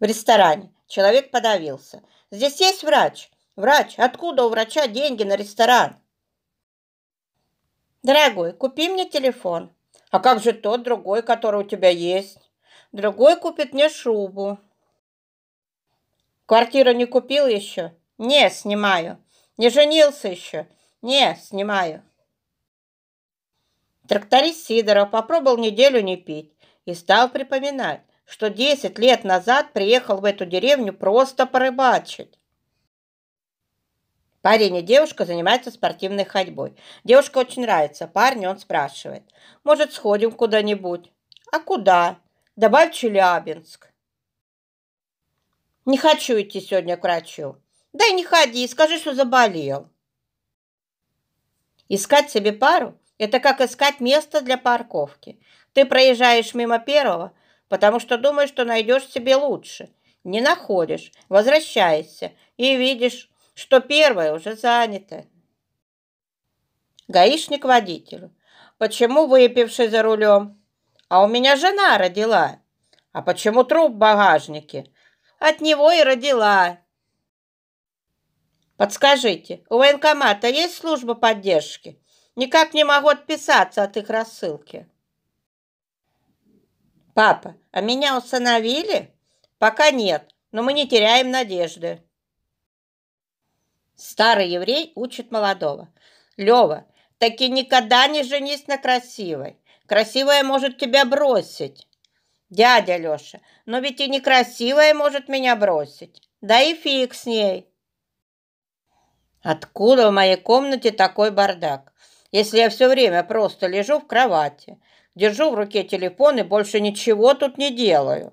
в ресторане. Человек подавился. Здесь есть врач? Врач, откуда у врача деньги на ресторан? Дорогой, купи мне телефон. А как же тот другой, который у тебя есть? Другой купит мне шубу. Квартиру не купил еще? Не, снимаю. Не женился еще? Не, снимаю. Тракторист Сидоров попробовал неделю не пить и стал припоминать, что 10 лет назад приехал в эту деревню просто порыбачить. Парень и девушка занимаются спортивной ходьбой. Девушка очень нравится. Парню он спрашивает. Может, сходим куда-нибудь? А куда? Добавь Челябинск. Не хочу идти сегодня к врачу. Да и не ходи, скажи, что заболел. Искать себе пару – это как искать место для парковки. Ты проезжаешь мимо первого – потому что думаешь, что найдешь себе лучше. Не находишь, возвращаешься и видишь, что первое уже занято. Гаишник водителю. Почему выпивший за рулем? А у меня жена родила. А почему труп в багажнике? От него и родила. Подскажите, у военкомата есть служба поддержки? Никак не могу отписаться от их рассылки. Папа, а меня усыновили? Пока нет, но мы не теряем надежды. Старый еврей учит молодого. Лева, таки никогда не женись на красивой. Красивая может тебя бросить. Дядя Леша, но ведь и некрасивая может меня бросить. Да и фиг с ней. Откуда в моей комнате такой бардак, если я все время просто лежу в кровати? Держу в руке телефон и больше ничего тут не делаю.